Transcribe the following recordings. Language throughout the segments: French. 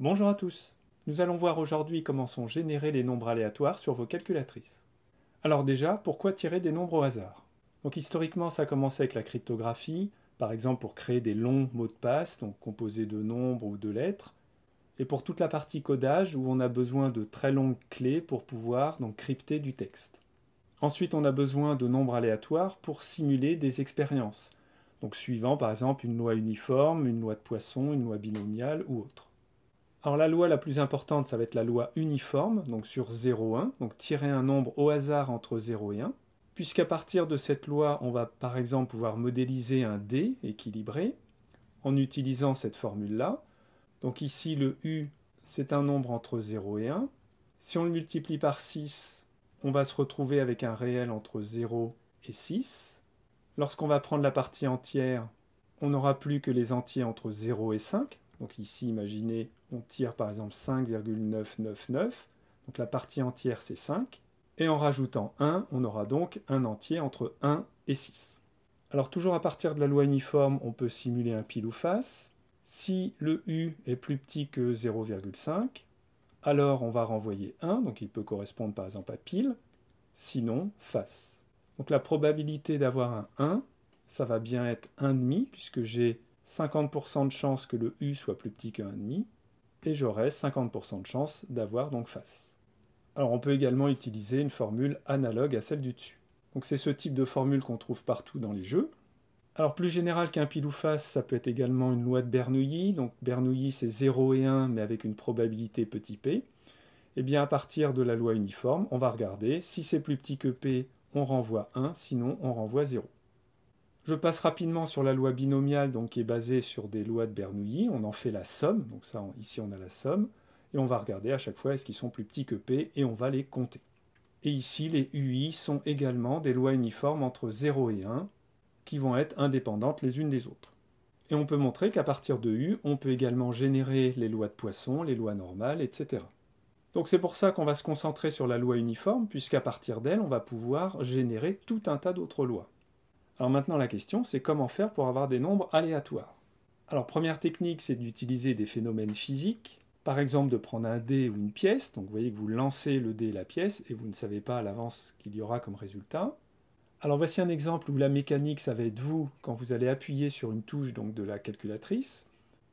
Bonjour à tous Nous allons voir aujourd'hui comment sont générés les nombres aléatoires sur vos calculatrices. Alors déjà, pourquoi tirer des nombres au hasard Donc historiquement, ça a commencé avec la cryptographie, par exemple pour créer des longs mots de passe, donc composés de nombres ou de lettres, et pour toute la partie codage où on a besoin de très longues clés pour pouvoir donc, crypter du texte. Ensuite, on a besoin de nombres aléatoires pour simuler des expériences, donc suivant par exemple une loi uniforme, une loi de Poisson, une loi binomiale ou autre. Alors la loi la plus importante, ça va être la loi uniforme, donc sur 0, 1, donc tirer un nombre au hasard entre 0 et 1, puisqu'à partir de cette loi, on va par exemple pouvoir modéliser un D équilibré en utilisant cette formule-là. Donc ici, le U, c'est un nombre entre 0 et 1. Si on le multiplie par 6, on va se retrouver avec un réel entre 0 et 6. Lorsqu'on va prendre la partie entière, on n'aura plus que les entiers entre 0 et 5, donc ici, imaginez, on tire par exemple 5,999. Donc la partie entière, c'est 5. Et en rajoutant 1, on aura donc un entier entre 1 et 6. Alors toujours à partir de la loi uniforme, on peut simuler un pile ou face. Si le U est plus petit que 0,5, alors on va renvoyer 1, donc il peut correspondre par exemple à pile, sinon face. Donc la probabilité d'avoir un 1, ça va bien être 1,5, puisque j'ai 50% de chance que le U soit plus petit que 1,5, et j'aurai 50% de chance d'avoir donc face. Alors on peut également utiliser une formule analogue à celle du dessus. Donc c'est ce type de formule qu'on trouve partout dans les jeux. Alors plus général qu'un pile ou face, ça peut être également une loi de Bernoulli. Donc Bernoulli c'est 0 et 1 mais avec une probabilité petit p. Et eh bien à partir de la loi uniforme, on va regarder si c'est plus petit que p, on renvoie 1, sinon on renvoie 0. Je passe rapidement sur la loi binomiale, donc, qui est basée sur des lois de Bernoulli. On en fait la somme, donc ça, ici on a la somme, et on va regarder à chaque fois est-ce qu'ils sont plus petits que P, et on va les compter. Et ici, les UI sont également des lois uniformes entre 0 et 1, qui vont être indépendantes les unes des autres. Et on peut montrer qu'à partir de U, on peut également générer les lois de Poisson, les lois normales, etc. Donc c'est pour ça qu'on va se concentrer sur la loi uniforme, puisqu'à partir d'elle, on va pouvoir générer tout un tas d'autres lois. Alors maintenant la question c'est comment faire pour avoir des nombres aléatoires. Alors première technique c'est d'utiliser des phénomènes physiques, par exemple de prendre un dé ou une pièce, donc vous voyez que vous lancez le dé et la pièce et vous ne savez pas à l'avance ce qu'il y aura comme résultat. Alors voici un exemple où la mécanique ça va être vous quand vous allez appuyer sur une touche donc de la calculatrice.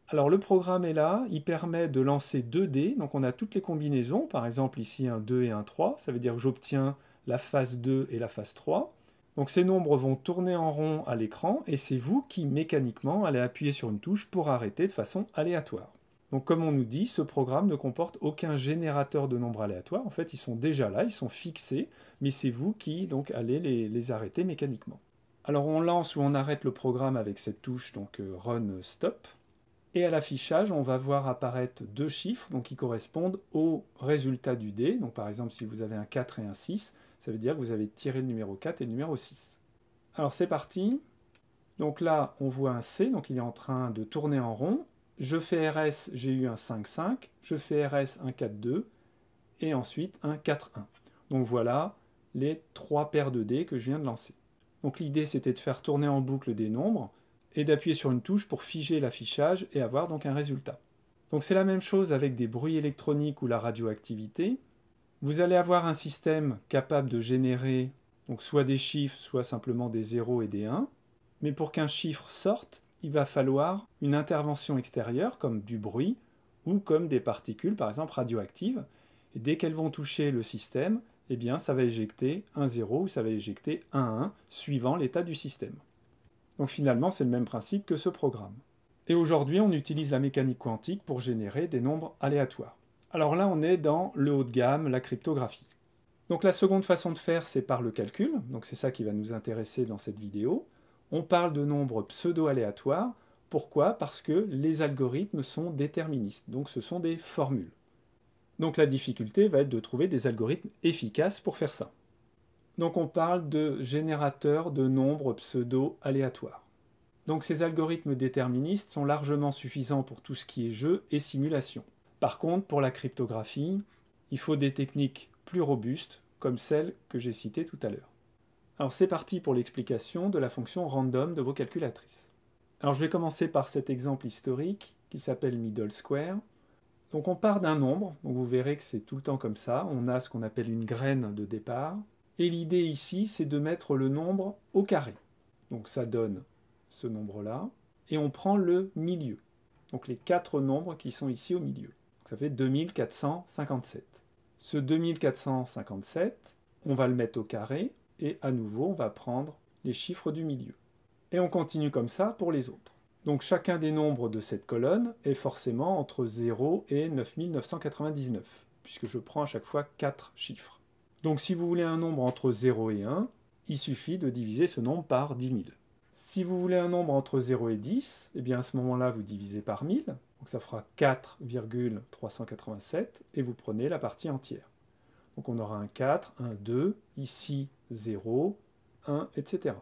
Alors le programme est là, il permet de lancer deux dés, donc on a toutes les combinaisons, par exemple ici un 2 et un 3, ça veut dire que j'obtiens la phase 2 et la phase 3. Donc ces nombres vont tourner en rond à l'écran et c'est vous qui mécaniquement allez appuyer sur une touche pour arrêter de façon aléatoire. Donc comme on nous dit, ce programme ne comporte aucun générateur de nombres aléatoires. En fait, ils sont déjà là, ils sont fixés, mais c'est vous qui donc allez les, arrêter mécaniquement. Alors on lance ou on arrête le programme avec cette touche donc euh, Run Stop. Et à l'affichage, on va voir apparaître deux chiffres qui correspondent au résultat du dé. Donc par exemple, si vous avez un 4 et un 6, ça veut dire que vous avez tiré le numéro 4 et le numéro 6. Alors c'est parti. Donc là, on voit un C, donc il est en train de tourner en rond. Je fais RS, j'ai eu un 5-5. Je fais RS, un 4-2. Et ensuite, un 4-1. Donc voilà les trois paires de dés que je viens de lancer. Donc l'idée, c'était de faire tourner en boucle des nombres et d'appuyer sur une touche pour figer l'affichage et avoir donc un résultat. Donc c'est la même chose avec des bruits électroniques ou la radioactivité. Vous allez avoir un système capable de générer donc soit des chiffres, soit simplement des 0 et des 1. Mais pour qu'un chiffre sorte, il va falloir une intervention extérieure comme du bruit ou comme des particules, par exemple radioactives. Et dès qu'elles vont toucher le système, eh bien, ça va éjecter un 0 ou ça va éjecter un 1, suivant l'état du système. Donc finalement, c'est le même principe que ce programme. Et aujourd'hui, on utilise la mécanique quantique pour générer des nombres aléatoires. Alors là, on est dans le haut de gamme, la cryptographie. Donc la seconde façon de faire, c'est par le calcul. Donc c'est ça qui va nous intéresser dans cette vidéo. On parle de nombres pseudo-aléatoires. Pourquoi Parce que les algorithmes sont déterministes, donc ce sont des formules. Donc la difficulté va être de trouver des algorithmes efficaces pour faire ça. Donc on parle de générateurs de nombres pseudo-aléatoires. Donc ces algorithmes déterministes sont largement suffisants pour tout ce qui est jeu et simulation. Par contre, pour la cryptographie, il faut des techniques plus robustes, comme celles que j'ai citées tout à l'heure. Alors c'est parti pour l'explication de la fonction random de vos calculatrices. Alors je vais commencer par cet exemple historique qui s'appelle middle square. Donc on part d'un nombre, vous verrez que c'est tout le temps comme ça, on a ce qu'on appelle une graine de départ, et l'idée ici c'est de mettre le nombre au carré. Donc ça donne ce nombre-là, et on prend le milieu, donc les quatre nombres qui sont ici au milieu ça fait 2457. Ce 2457, on va le mettre au carré et à nouveau on va prendre les chiffres du milieu. Et on continue comme ça pour les autres. Donc chacun des nombres de cette colonne est forcément entre 0 et 9999, puisque je prends à chaque fois 4 chiffres. Donc si vous voulez un nombre entre 0 et 1, il suffit de diviser ce nombre par 10 000. Si vous voulez un nombre entre 0 et 10, et eh bien à ce moment-là vous divisez par 1000, donc ça fera 4,387 et vous prenez la partie entière. Donc on aura un 4, un 2, ici 0, 1, etc.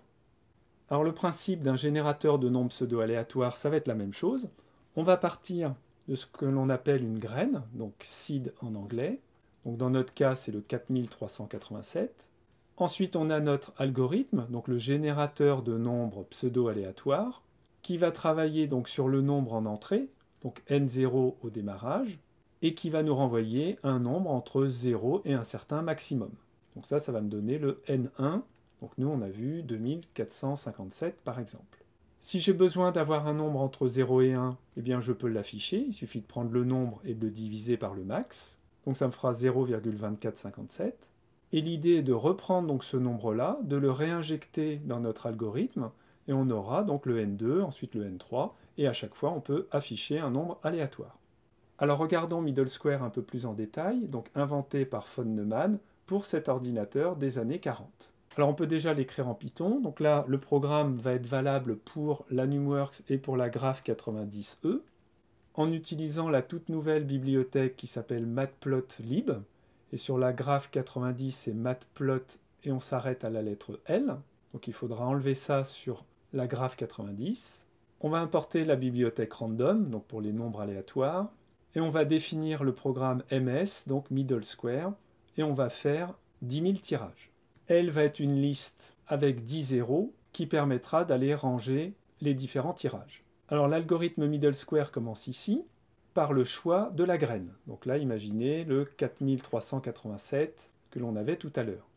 Alors le principe d'un générateur de nombres pseudo-aléatoires, ça va être la même chose. On va partir de ce que l'on appelle une graine, donc seed en anglais. Donc dans notre cas, c'est le 4387. Ensuite, on a notre algorithme, donc le générateur de nombres pseudo-aléatoires, qui va travailler donc sur le nombre en entrée, donc n0 au démarrage, et qui va nous renvoyer un nombre entre 0 et un certain maximum. Donc ça, ça va me donner le n1, donc nous on a vu 2457 par exemple. Si j'ai besoin d'avoir un nombre entre 0 et 1, eh bien je peux l'afficher, il suffit de prendre le nombre et de le diviser par le max, donc ça me fera 0,2457. Et l'idée est de reprendre donc ce nombre-là, de le réinjecter dans notre algorithme, et on aura donc le N2, ensuite le N3, et à chaque fois on peut afficher un nombre aléatoire. Alors regardons Middle Square un peu plus en détail, donc inventé par von Neumann pour cet ordinateur des années 40. Alors on peut déjà l'écrire en Python, donc là le programme va être valable pour la NumWorks et pour la Graph 90E, en utilisant la toute nouvelle bibliothèque qui s'appelle matplotlib, et sur la Graph 90 c'est matplot et on s'arrête à la lettre L, donc il faudra enlever ça sur la Graph 90, on va importer la bibliothèque random, donc pour les nombres aléatoires, et on va définir le programme MS, donc middle square, et on va faire 10 000 tirages. Elle va être une liste avec 10 zéros qui permettra d'aller ranger les différents tirages. Alors l'algorithme middle square commence ici par le choix de la graine. Donc là, imaginez le 4387 que l'on avait tout à l'heure.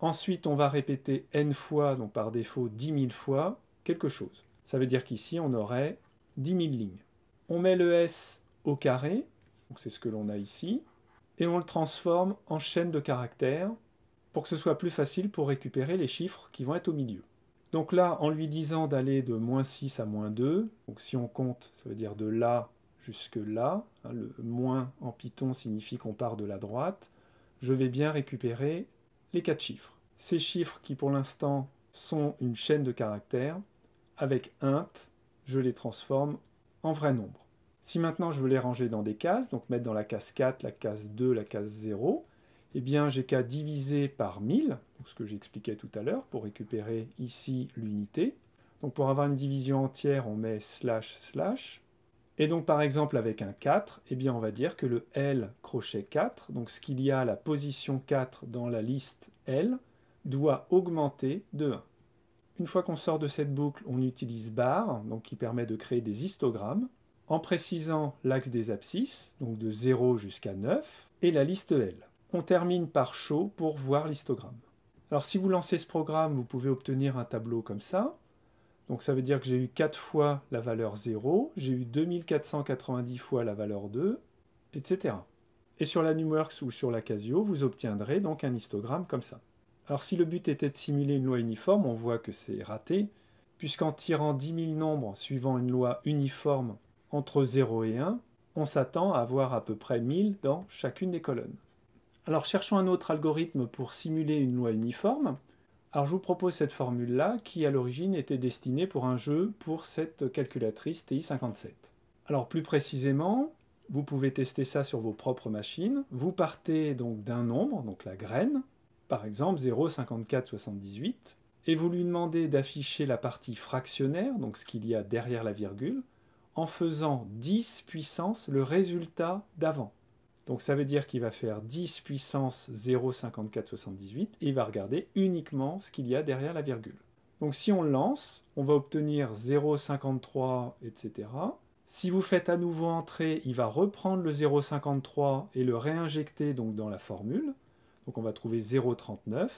Ensuite, on va répéter n fois, donc par défaut 10 000 fois, quelque chose. Ça veut dire qu'ici, on aurait 10 000 lignes. On met le S au carré, donc c'est ce que l'on a ici, et on le transforme en chaîne de caractères pour que ce soit plus facile pour récupérer les chiffres qui vont être au milieu. Donc là, en lui disant d'aller de moins 6 à moins 2, donc si on compte, ça veut dire de là jusque là, hein, le moins en Python signifie qu'on part de la droite, je vais bien récupérer les quatre chiffres. Ces chiffres qui pour l'instant sont une chaîne de caractères, avec int, je les transforme en vrai nombre. Si maintenant je veux les ranger dans des cases, donc mettre dans la case 4, la case 2, la case 0, eh bien j'ai qu'à diviser par 1000, ce que j'expliquais tout à l'heure, pour récupérer ici l'unité. Donc pour avoir une division entière, on met slash slash. Et donc par exemple avec un 4, eh bien on va dire que le L crochet 4, donc ce qu'il y a à la position 4 dans la liste L, doit augmenter de 1. Une fois qu'on sort de cette boucle, on utilise bar, donc qui permet de créer des histogrammes, en précisant l'axe des abscisses, donc de 0 jusqu'à 9, et la liste L. On termine par show pour voir l'histogramme. Alors si vous lancez ce programme, vous pouvez obtenir un tableau comme ça. Donc ça veut dire que j'ai eu 4 fois la valeur 0, j'ai eu 2490 fois la valeur 2, etc. Et sur la NumWorks ou sur la Casio, vous obtiendrez donc un histogramme comme ça. Alors si le but était de simuler une loi uniforme, on voit que c'est raté, puisqu'en tirant 10 000 nombres suivant une loi uniforme entre 0 et 1, on s'attend à avoir à peu près 1000 dans chacune des colonnes. Alors cherchons un autre algorithme pour simuler une loi uniforme. Alors je vous propose cette formule-là qui à l'origine était destinée pour un jeu pour cette calculatrice TI57. Alors plus précisément, vous pouvez tester ça sur vos propres machines. Vous partez donc d'un nombre, donc la graine, par exemple 0,5478, et vous lui demandez d'afficher la partie fractionnaire, donc ce qu'il y a derrière la virgule, en faisant 10 puissance le résultat d'avant. Donc ça veut dire qu'il va faire 10 puissance 0,5478 et il va regarder uniquement ce qu'il y a derrière la virgule. Donc si on lance, on va obtenir 0,53, etc. Si vous faites à nouveau entrer, il va reprendre le 0,53 et le réinjecter donc dans la formule. Donc on va trouver 0,39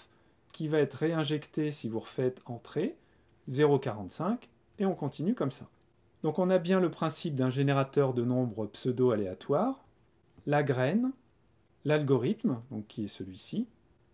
qui va être réinjecté si vous refaites entrer, 0,45 et on continue comme ça. Donc on a bien le principe d'un générateur de nombres pseudo-aléatoires, la graine, l'algorithme, qui est celui-ci,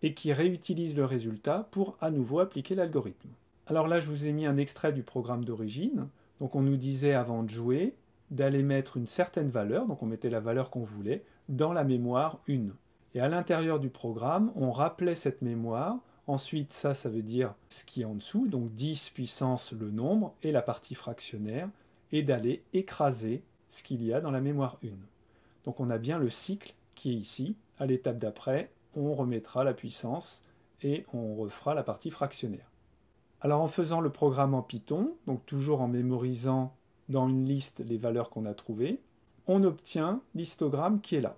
et qui réutilise le résultat pour à nouveau appliquer l'algorithme. Alors là, je vous ai mis un extrait du programme d'origine. Donc on nous disait avant de jouer d'aller mettre une certaine valeur, donc on mettait la valeur qu'on voulait, dans la mémoire 1. Et à l'intérieur du programme, on rappelait cette mémoire. Ensuite, ça, ça veut dire ce qui est en dessous, donc 10 puissance le nombre et la partie fractionnaire, et d'aller écraser ce qu'il y a dans la mémoire 1. Donc on a bien le cycle qui est ici. À l'étape d'après, on remettra la puissance et on refera la partie fractionnaire. Alors en faisant le programme en Python, donc toujours en mémorisant dans une liste les valeurs qu'on a trouvées, on obtient l'histogramme qui est là.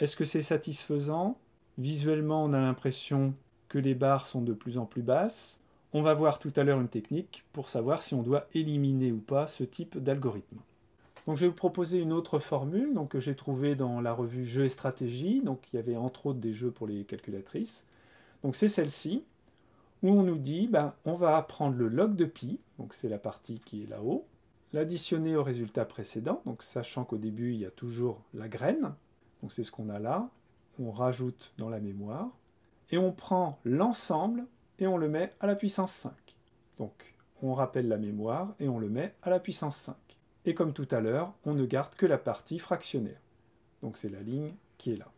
Est-ce que c'est satisfaisant Visuellement, on a l'impression que les barres sont de plus en plus basses. On va voir tout à l'heure une technique pour savoir si on doit éliminer ou pas ce type d'algorithme. je vais vous proposer une autre formule que j'ai trouvée dans la revue Jeux et Stratégie. Donc il y avait entre autres des jeux pour les calculatrices. Donc c'est celle-ci où on nous dit ben, on va prendre le log de pi, donc c'est la partie qui est là-haut, l'additionner au résultat précédent, donc sachant qu'au début il y a toujours la graine, donc c'est ce qu'on a là, on rajoute dans la mémoire, et on prend l'ensemble et on le met à la puissance 5. Donc on rappelle la mémoire et on le met à la puissance 5. Et comme tout à l'heure, on ne garde que la partie fractionnaire. Donc c'est la ligne qui est là.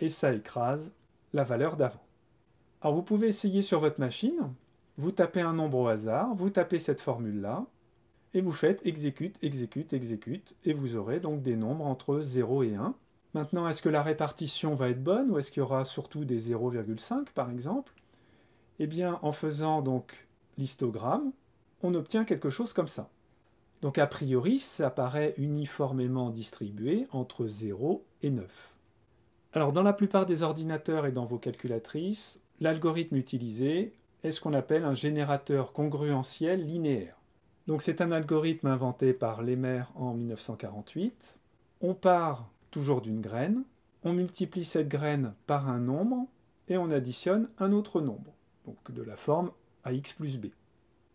Et ça écrase la valeur d'avant. Alors vous pouvez essayer sur votre machine, vous tapez un nombre au hasard, vous tapez cette formule-là, et vous faites exécute, exécute, exécute, et vous aurez donc des nombres entre 0 et 1, Maintenant, est-ce que la répartition va être bonne ou est-ce qu'il y aura surtout des 0,5 par exemple Eh bien, en faisant donc l'histogramme, on obtient quelque chose comme ça. Donc a priori, ça paraît uniformément distribué entre 0 et 9. Alors dans la plupart des ordinateurs et dans vos calculatrices, l'algorithme utilisé est ce qu'on appelle un générateur congruentiel linéaire. Donc c'est un algorithme inventé par Lemaire en 1948. On part toujours d'une graine. On multiplie cette graine par un nombre et on additionne un autre nombre, donc de la forme ax plus b.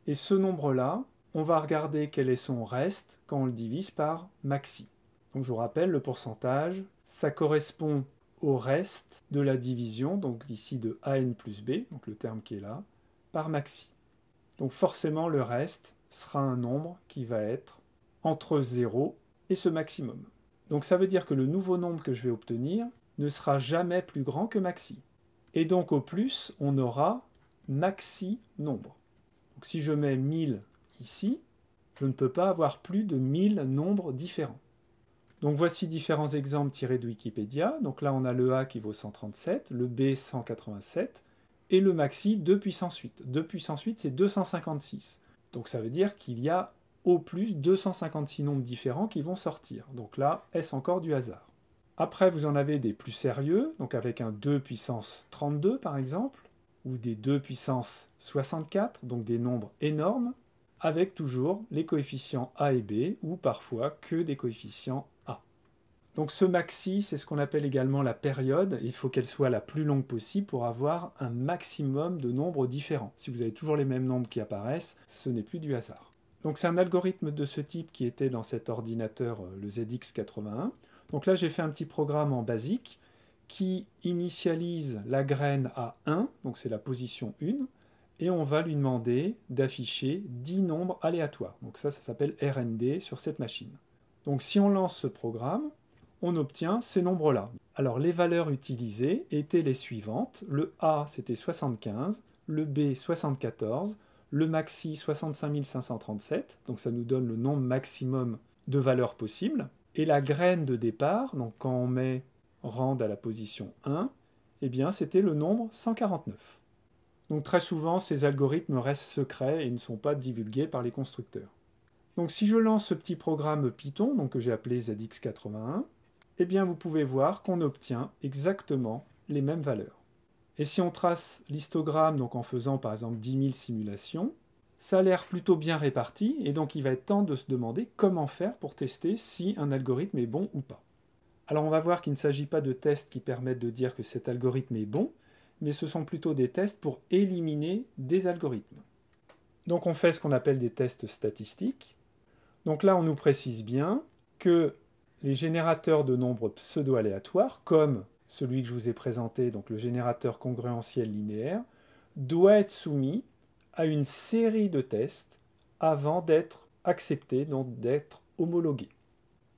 Et ce nombre-là, on va regarder quel est son reste quand on le divise par maxi. Donc je vous rappelle le pourcentage, ça correspond au reste de la division, donc ici de an plus b, donc le terme qui est là, par maxi. Donc forcément le reste sera un nombre qui va être entre 0 et ce maximum. Donc ça veut dire que le nouveau nombre que je vais obtenir ne sera jamais plus grand que maxi. Et donc au plus, on aura maxi nombre. Donc si je mets 1000 ici, je ne peux pas avoir plus de 1000 nombres différents. Donc voici différents exemples tirés de Wikipédia. Donc là, on a le A qui vaut 137, le B 187 et le maxi 2 puissance 8. 2 puissance 8, c'est 256. Donc ça veut dire qu'il y a au plus 256 nombres différents qui vont sortir. Donc là, est-ce encore du hasard Après, vous en avez des plus sérieux, donc avec un 2 puissance 32 par exemple, ou des 2 puissance 64, donc des nombres énormes, avec toujours les coefficients A et B, ou parfois que des coefficients A. Donc ce maxi, c'est ce qu'on appelle également la période, il faut qu'elle soit la plus longue possible pour avoir un maximum de nombres différents. Si vous avez toujours les mêmes nombres qui apparaissent, ce n'est plus du hasard. Donc c'est un algorithme de ce type qui était dans cet ordinateur, euh, le ZX81. Donc là, j'ai fait un petit programme en basique qui initialise la graine à 1, donc c'est la position 1, et on va lui demander d'afficher 10 nombres aléatoires. Donc ça, ça s'appelle RND sur cette machine. Donc si on lance ce programme, on obtient ces nombres-là. Alors les valeurs utilisées étaient les suivantes. Le A, c'était 75, le B, 74, le maxi 65 537, donc ça nous donne le nombre maximum de valeurs possibles. Et la graine de départ, donc quand on met rende à la position 1, eh bien c'était le nombre 149. Donc très souvent, ces algorithmes restent secrets et ne sont pas divulgués par les constructeurs. Donc si je lance ce petit programme Python, donc que j'ai appelé ZX81, eh bien vous pouvez voir qu'on obtient exactement les mêmes valeurs. Et si on trace l'histogramme, donc en faisant par exemple 10 000 simulations, ça a l'air plutôt bien réparti, et donc il va être temps de se demander comment faire pour tester si un algorithme est bon ou pas. Alors on va voir qu'il ne s'agit pas de tests qui permettent de dire que cet algorithme est bon, mais ce sont plutôt des tests pour éliminer des algorithmes. Donc on fait ce qu'on appelle des tests statistiques. Donc là on nous précise bien que les générateurs de nombres pseudo-aléatoires, comme celui que je vous ai présenté, donc le générateur congruentiel linéaire, doit être soumis à une série de tests avant d'être accepté, donc d'être homologué.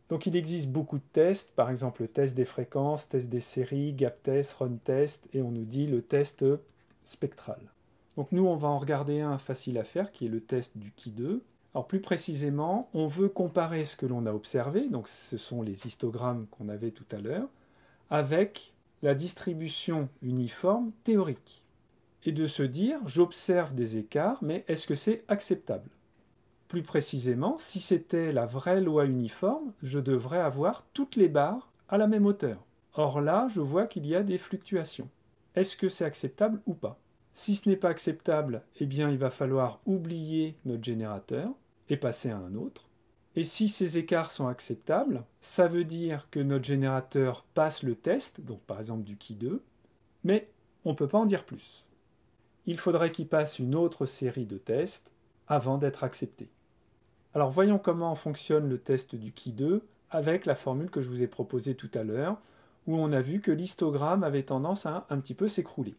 Donc il existe beaucoup de tests, par exemple le test des fréquences, test des séries, gap test, run test, et on nous dit le test spectral. Donc nous, on va en regarder un facile à faire, qui est le test du qui 2. Alors plus précisément, on veut comparer ce que l'on a observé, donc ce sont les histogrammes qu'on avait tout à l'heure, avec la distribution uniforme théorique et de se dire j'observe des écarts, mais est-ce que c'est acceptable Plus précisément, si c'était la vraie loi uniforme, je devrais avoir toutes les barres à la même hauteur. Or là, je vois qu'il y a des fluctuations. Est-ce que c'est acceptable ou pas Si ce n'est pas acceptable, eh bien il va falloir oublier notre générateur et passer à un autre. Et si ces écarts sont acceptables, ça veut dire que notre générateur passe le test, donc par exemple du qui 2, mais on ne peut pas en dire plus. Il faudrait qu'il passe une autre série de tests avant d'être accepté. Alors voyons comment fonctionne le test du qui 2 avec la formule que je vous ai proposée tout à l'heure, où on a vu que l'histogramme avait tendance à un petit peu s'écrouler.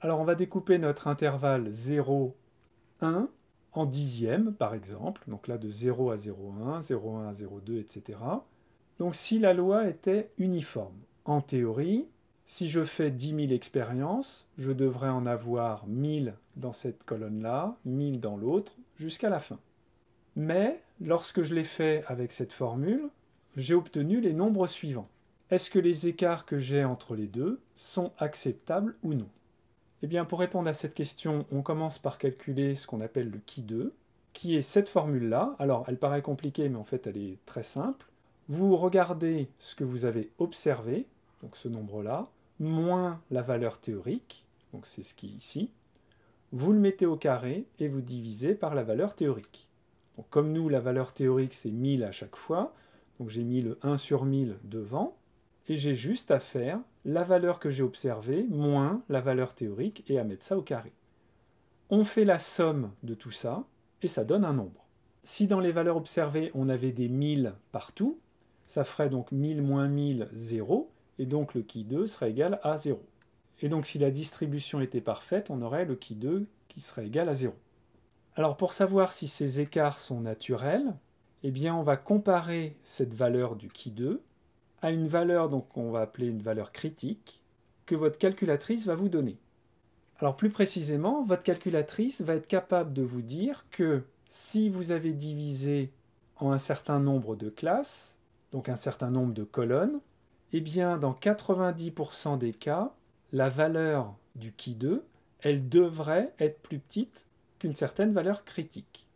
Alors on va découper notre intervalle 0, 1 en dixième, par exemple, donc là de 0 à 0,1, 0,1 à 0,2, etc. Donc si la loi était uniforme, en théorie, si je fais 10 000 expériences, je devrais en avoir 1000 dans cette colonne-là, 1000 dans l'autre, jusqu'à la fin. Mais lorsque je l'ai fait avec cette formule, j'ai obtenu les nombres suivants. Est-ce que les écarts que j'ai entre les deux sont acceptables ou non eh bien, pour répondre à cette question, on commence par calculer ce qu'on appelle le qui 2, qui est cette formule-là. Alors, elle paraît compliquée, mais en fait, elle est très simple. Vous regardez ce que vous avez observé, donc ce nombre-là, moins la valeur théorique, donc c'est ce qui est ici. Vous le mettez au carré et vous divisez par la valeur théorique. comme nous, la valeur théorique, c'est 1000 à chaque fois, donc j'ai mis le 1 sur 1000 devant et j'ai juste à faire la valeur que j'ai observée moins la valeur théorique et à mettre ça au carré. On fait la somme de tout ça et ça donne un nombre. Si dans les valeurs observées on avait des 1000 partout, ça ferait donc 1000 moins 1000, 0, et donc le qui 2 serait égal à 0. Et donc si la distribution était parfaite, on aurait le qui 2 qui serait égal à 0. Alors pour savoir si ces écarts sont naturels, eh bien on va comparer cette valeur du qui 2 une valeur donc qu'on va appeler une valeur critique que votre calculatrice va vous donner. Alors plus précisément, votre calculatrice va être capable de vous dire que si vous avez divisé en un certain nombre de classes, donc un certain nombre de colonnes, eh bien dans 90% des cas, la valeur du qui 2, elle devrait être plus petite qu'une certaine valeur critique.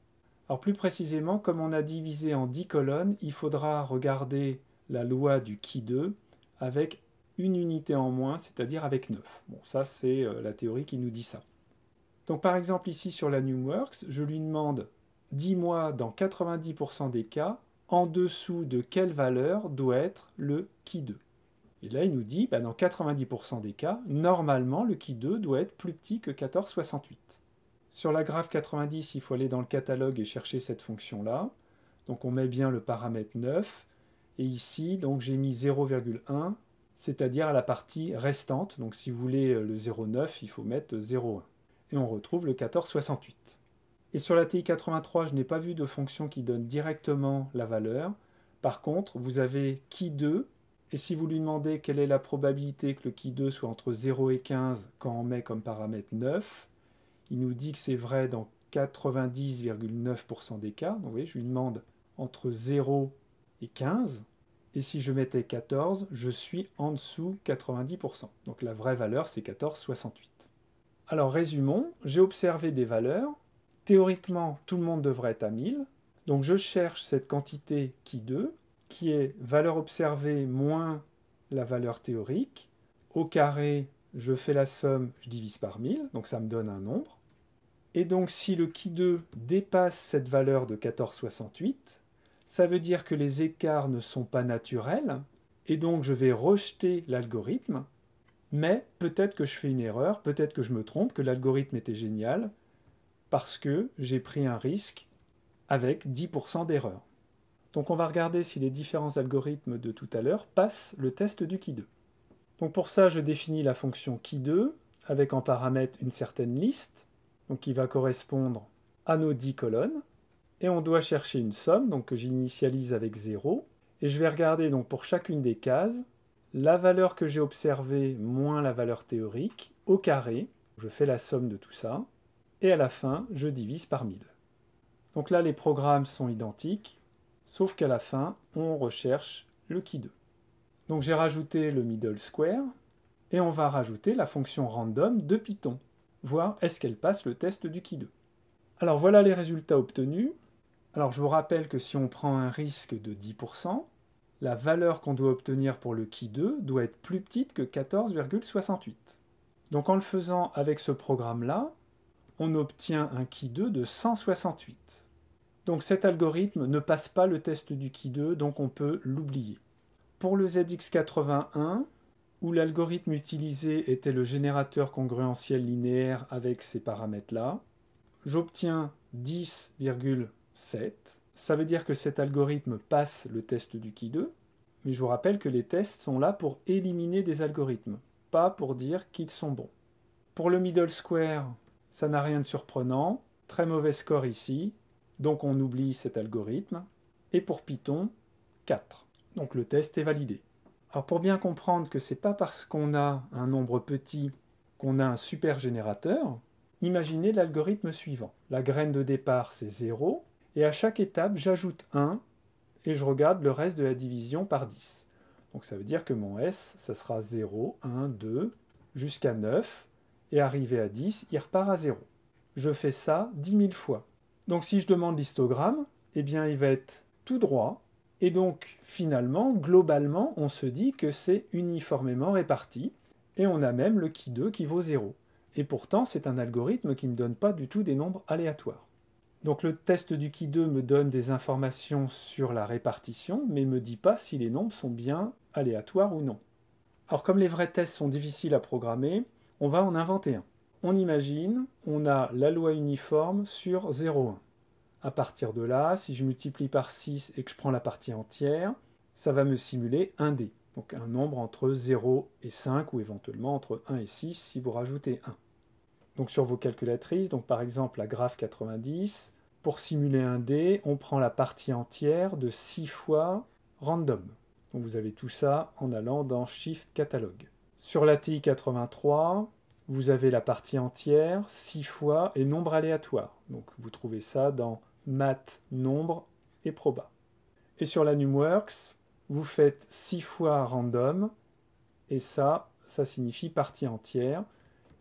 Alors plus précisément, comme on a divisé en 10 colonnes, il faudra regarder la loi du qui 2 avec une unité en moins, c'est-à-dire avec 9. Bon, ça c'est euh, la théorie qui nous dit ça. Donc par exemple ici sur la NumWorks, je lui demande dis-moi dans 90% des cas en dessous de quelle valeur doit être le qui 2. Et là il nous dit bah, dans 90% des cas, normalement le qui 2 doit être plus petit que 1468. Sur la graphe 90, il faut aller dans le catalogue et chercher cette fonction là. Donc on met bien le paramètre 9 et ici, donc j'ai mis 0,1, c'est-à-dire à la partie restante. Donc si vous voulez euh, le 0,9, il faut mettre 0,1. Et on retrouve le 1468. Et sur la TI83, je n'ai pas vu de fonction qui donne directement la valeur. Par contre, vous avez qui 2, et si vous lui demandez quelle est la probabilité que le qui 2 soit entre 0 et 15 quand on met comme paramètre 9, il nous dit que c'est vrai dans 90,9% des cas. Donc vous voyez, je lui demande entre 0 et 15. Et si je mettais 14, je suis en dessous 90%. Donc la vraie valeur, c'est 14,68. Alors résumons, j'ai observé des valeurs. Théoriquement, tout le monde devrait être à 1000. Donc je cherche cette quantité qui 2, qui est valeur observée moins la valeur théorique. Au carré, je fais la somme, je divise par 1000, donc ça me donne un nombre. Et donc si le qui 2 dépasse cette valeur de 14,68, ça veut dire que les écarts ne sont pas naturels, et donc je vais rejeter l'algorithme, mais peut-être que je fais une erreur, peut-être que je me trompe, que l'algorithme était génial, parce que j'ai pris un risque avec 10% d'erreur. Donc on va regarder si les différents algorithmes de tout à l'heure passent le test du qui 2. Donc pour ça, je définis la fonction qui 2 avec en paramètre une certaine liste, donc qui va correspondre à nos 10 colonnes et on doit chercher une somme donc que j'initialise avec 0 et je vais regarder donc pour chacune des cases la valeur que j'ai observée moins la valeur théorique au carré, je fais la somme de tout ça et à la fin je divise par 1000. Donc là les programmes sont identiques sauf qu'à la fin on recherche le qui 2. Donc j'ai rajouté le middle square et on va rajouter la fonction random de Python, voir est-ce qu'elle passe le test du qui 2. Alors voilà les résultats obtenus. Alors je vous rappelle que si on prend un risque de 10%, la valeur qu'on doit obtenir pour le qui 2 doit être plus petite que 14,68. Donc en le faisant avec ce programme-là, on obtient un qui 2 de 168. Donc cet algorithme ne passe pas le test du qui 2, donc on peut l'oublier. Pour le ZX81, où l'algorithme utilisé était le générateur congruentiel linéaire avec ces paramètres-là, j'obtiens 10, 7. Ça veut dire que cet algorithme passe le test du qui 2, mais je vous rappelle que les tests sont là pour éliminer des algorithmes, pas pour dire qu'ils sont bons. Pour le middle square, ça n'a rien de surprenant, très mauvais score ici, donc on oublie cet algorithme. Et pour Python, 4. Donc le test est validé. Alors pour bien comprendre que c'est pas parce qu'on a un nombre petit qu'on a un super générateur, imaginez l'algorithme suivant. La graine de départ c'est 0, et à chaque étape, j'ajoute 1 et je regarde le reste de la division par 10. Donc ça veut dire que mon S, ça sera 0, 1, 2, jusqu'à 9, et arrivé à 10, il repart à 0. Je fais ça 10 000 fois. Donc si je demande l'histogramme, eh bien il va être tout droit, et donc finalement, globalement, on se dit que c'est uniformément réparti, et on a même le qui 2 qui vaut 0. Et pourtant, c'est un algorithme qui ne me donne pas du tout des nombres aléatoires. Donc le test du qui 2 me donne des informations sur la répartition, mais ne me dit pas si les nombres sont bien aléatoires ou non. Alors comme les vrais tests sont difficiles à programmer, on va en inventer un. On imagine, on a la loi uniforme sur 0,1. À partir de là, si je multiplie par 6 et que je prends la partie entière, ça va me simuler un dé, donc un nombre entre 0 et 5, ou éventuellement entre 1 et 6 si vous rajoutez 1 donc sur vos calculatrices. Donc par exemple, la graphe 90, pour simuler un dé, on prend la partie entière de 6 fois random. Donc vous avez tout ça en allant dans Shift Catalogue. Sur la TI 83, vous avez la partie entière 6 fois et nombre aléatoire. Donc vous trouvez ça dans Math, Nombre et Proba. Et sur la NumWorks, vous faites 6 fois random, et ça, ça signifie partie entière.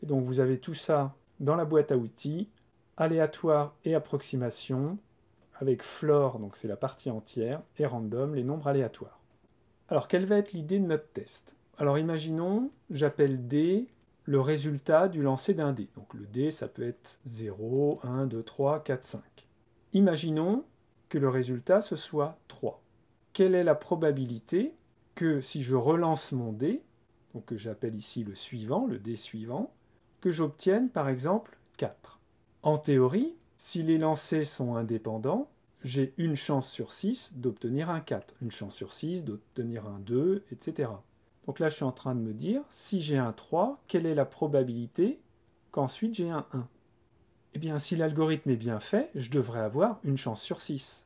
Et donc vous avez tout ça dans la boîte à outils, aléatoire et approximation, avec floor, donc c'est la partie entière, et random, les nombres aléatoires. Alors quelle va être l'idée de notre test Alors imaginons, j'appelle D le résultat du lancer d'un dé. Donc le dé, ça peut être 0, 1, 2, 3, 4, 5. Imaginons que le résultat, ce soit 3. Quelle est la probabilité que si je relance mon dé, donc que j'appelle ici le suivant, le dé suivant, que j'obtienne par exemple 4. En théorie, si les lancers sont indépendants, j'ai une chance sur 6 d'obtenir un 4, une chance sur 6 d'obtenir un 2, etc. Donc là, je suis en train de me dire, si j'ai un 3, quelle est la probabilité qu'ensuite j'ai un 1 Eh bien, si l'algorithme est bien fait, je devrais avoir une chance sur 6.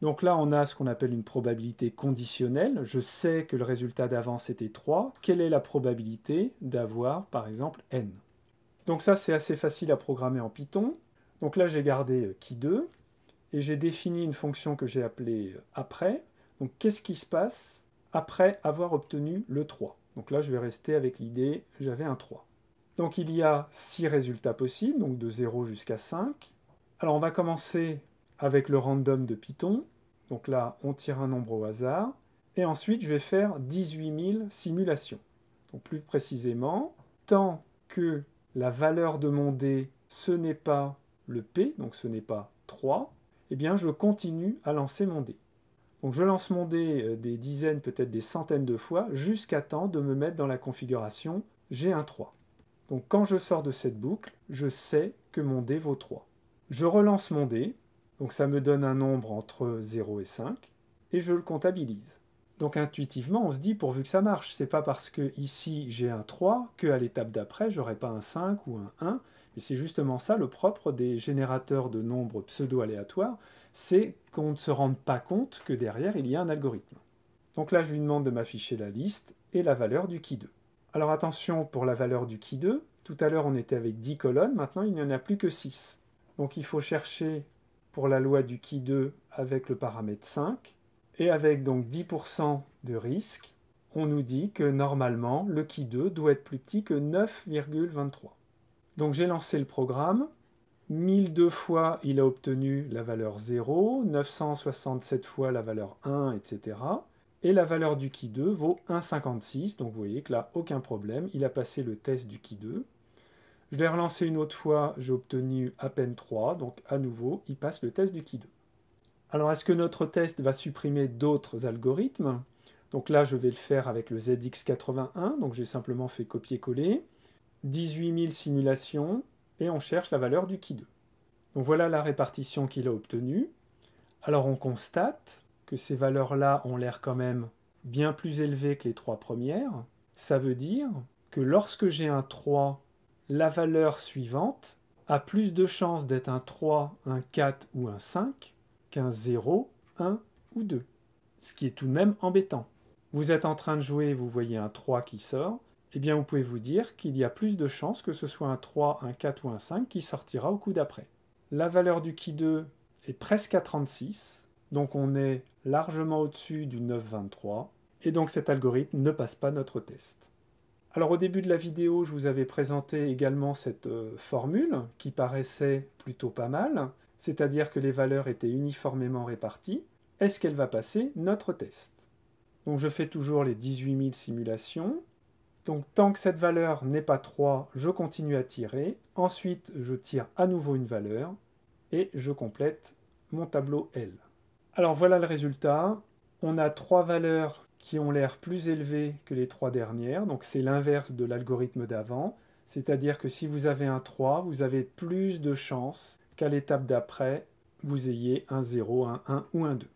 Donc là, on a ce qu'on appelle une probabilité conditionnelle. Je sais que le résultat d'avance était 3. Quelle est la probabilité d'avoir, par exemple, n donc ça, c'est assez facile à programmer en Python. Donc là, j'ai gardé qui euh, 2 et j'ai défini une fonction que j'ai appelée euh, après. Donc qu'est-ce qui se passe après avoir obtenu le 3 Donc là, je vais rester avec l'idée, j'avais un 3. Donc il y a 6 résultats possibles, donc de 0 jusqu'à 5. Alors on va commencer avec le random de Python. Donc là, on tire un nombre au hasard. Et ensuite, je vais faire 18 000 simulations. Donc plus précisément, tant que la valeur de mon dé, ce n'est pas le P, donc ce n'est pas 3, eh bien je continue à lancer mon dé. Donc je lance mon dé euh, des dizaines, peut-être des centaines de fois, jusqu'à temps de me mettre dans la configuration j'ai un 3. Donc quand je sors de cette boucle, je sais que mon dé vaut 3. Je relance mon dé, donc ça me donne un nombre entre 0 et 5, et je le comptabilise. Donc intuitivement, on se dit pourvu que ça marche, c'est pas parce que ici j'ai un 3 qu'à l'étape d'après j'aurai pas un 5 ou un 1, et c'est justement ça le propre des générateurs de nombres pseudo-aléatoires, c'est qu'on ne se rende pas compte que derrière il y a un algorithme. Donc là je lui demande de m'afficher la liste et la valeur du qui 2. Alors attention pour la valeur du qui 2, tout à l'heure on était avec 10 colonnes, maintenant il n'y en a plus que 6. Donc il faut chercher pour la loi du qui 2 avec le paramètre 5, et avec donc 10% de risque, on nous dit que normalement le qui 2 doit être plus petit que 9,23. Donc j'ai lancé le programme. 1002 fois il a obtenu la valeur 0, 967 fois la valeur 1, etc. Et la valeur du qui 2 vaut 1,56, donc vous voyez que là, aucun problème, il a passé le test du qui 2. Je l'ai relancé une autre fois, j'ai obtenu à peine 3, donc à nouveau, il passe le test du qui 2. Alors, est-ce que notre test va supprimer d'autres algorithmes Donc là, je vais le faire avec le ZX81, donc j'ai simplement fait copier-coller. 18 000 simulations, et on cherche la valeur du q 2 Donc voilà la répartition qu'il a obtenue. Alors on constate que ces valeurs-là ont l'air quand même bien plus élevées que les trois premières. Ça veut dire que lorsque j'ai un 3, la valeur suivante a plus de chances d'être un 3, un 4 ou un 5 0, 1 ou 2, ce qui est tout de même embêtant. Vous êtes en train de jouer, vous voyez un 3 qui sort, eh bien vous pouvez vous dire qu'il y a plus de chances que ce soit un 3, un 4 ou un 5 qui sortira au coup d'après. La valeur du qui 2 est presque à 36, donc on est largement au-dessus du 9,23, et donc cet algorithme ne passe pas notre test. Alors au début de la vidéo, je vous avais présenté également cette euh, formule qui paraissait plutôt pas mal, c'est-à-dire que les valeurs étaient uniformément réparties, est-ce qu'elle va passer notre test Donc je fais toujours les 18 000 simulations. Donc tant que cette valeur n'est pas 3, je continue à tirer. Ensuite, je tire à nouveau une valeur et je complète mon tableau L. Alors voilà le résultat. On a trois valeurs qui ont l'air plus élevées que les trois dernières, donc c'est l'inverse de l'algorithme d'avant, c'est-à-dire que si vous avez un 3, vous avez plus de chances qu'à l'étape d'après, vous ayez un 0, un 1 ou un 2.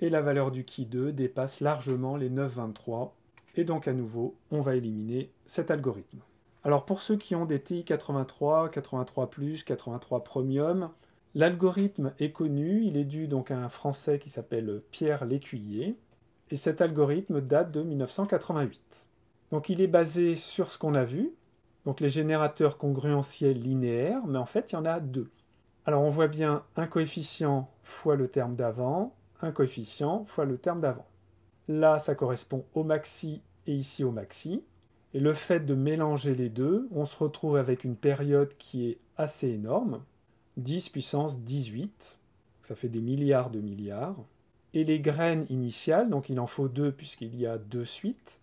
Et la valeur du qui 2 dépasse largement les 9,23. Et donc à nouveau, on va éliminer cet algorithme. Alors pour ceux qui ont des TI 83, 83+, 83 Premium, l'algorithme est connu, il est dû donc à un Français qui s'appelle Pierre Lécuyer, et cet algorithme date de 1988. Donc il est basé sur ce qu'on a vu, donc les générateurs congruentiels linéaires, mais en fait il y en a deux. Alors on voit bien un coefficient fois le terme d'avant, un coefficient fois le terme d'avant. Là, ça correspond au maxi et ici au maxi. Et le fait de mélanger les deux, on se retrouve avec une période qui est assez énorme, 10 puissance 18, ça fait des milliards de milliards. Et les graines initiales, donc il en faut deux puisqu'il y a deux suites,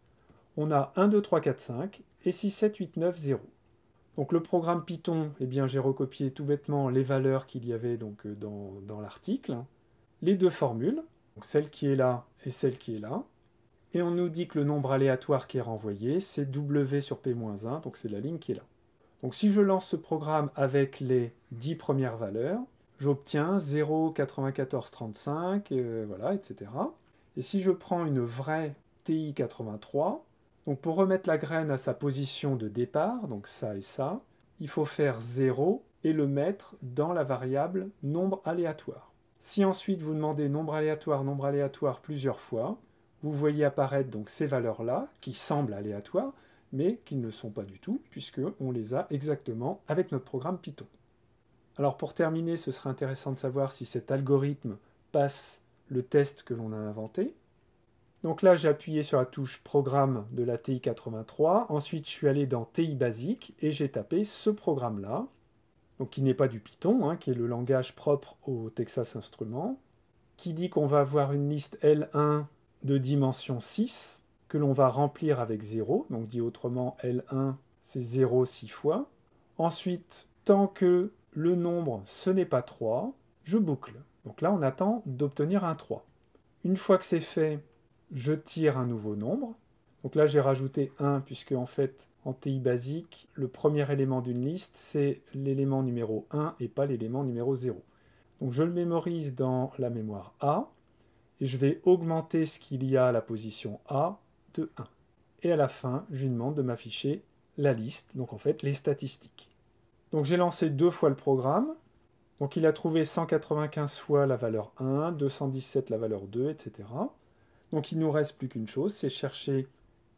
on a 1, 2, 3, 4, 5 et 6, 7, 8, 9, 0. Donc le programme Python, eh bien j'ai recopié tout bêtement les valeurs qu'il y avait donc euh, dans, dans l'article, les deux formules, celle qui est là et celle qui est là, et on nous dit que le nombre aléatoire qui est renvoyé, c'est W sur P-1, donc c'est la ligne qui est là. Donc si je lance ce programme avec les dix premières valeurs, j'obtiens 0, 94, 35, voilà, etc. Et si je prends une vraie TI83, donc pour remettre la graine à sa position de départ, donc ça et ça, il faut faire 0 et le mettre dans la variable nombre aléatoire. Si ensuite vous demandez nombre aléatoire, nombre aléatoire plusieurs fois, vous voyez apparaître donc ces valeurs-là, qui semblent aléatoires, mais qui ne le sont pas du tout, puisqu'on les a exactement avec notre programme Python. Alors pour terminer, ce serait intéressant de savoir si cet algorithme passe le test que l'on a inventé. Donc là, j'ai appuyé sur la touche Programme de la TI-83. Ensuite, je suis allé dans TI Basique et j'ai tapé ce programme-là, qui n'est pas du Python, hein, qui est le langage propre au Texas Instruments, qui dit qu'on va avoir une liste L1 de dimension 6 que l'on va remplir avec 0. Donc dit autrement, L1, c'est 0 6 fois. Ensuite, tant que le nombre, ce n'est pas 3, je boucle. Donc là, on attend d'obtenir un 3. Une fois que c'est fait, je tire un nouveau nombre. Donc là, j'ai rajouté 1 puisque en fait, en TI basique, le premier élément d'une liste, c'est l'élément numéro 1 et pas l'élément numéro 0. Donc je le mémorise dans la mémoire A et je vais augmenter ce qu'il y a à la position A de 1. Et à la fin, je lui demande de m'afficher la liste, donc en fait les statistiques. Donc j'ai lancé deux fois le programme. Donc il a trouvé 195 fois la valeur 1, 217 la valeur 2, etc. Donc il nous reste plus qu'une chose, c'est chercher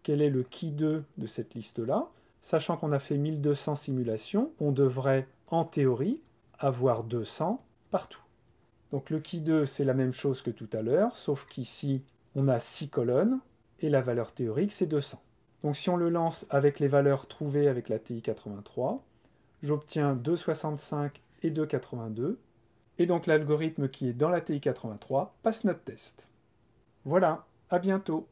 quel est le qui 2 de cette liste-là. Sachant qu'on a fait 1200 simulations, on devrait, en théorie, avoir 200 partout. Donc le qui 2, c'est la même chose que tout à l'heure, sauf qu'ici, on a 6 colonnes, et la valeur théorique, c'est 200. Donc si on le lance avec les valeurs trouvées avec la TI83, j'obtiens 2,65 et 2,82, et donc l'algorithme qui est dans la TI83 passe notre test. Voilà, à bientôt.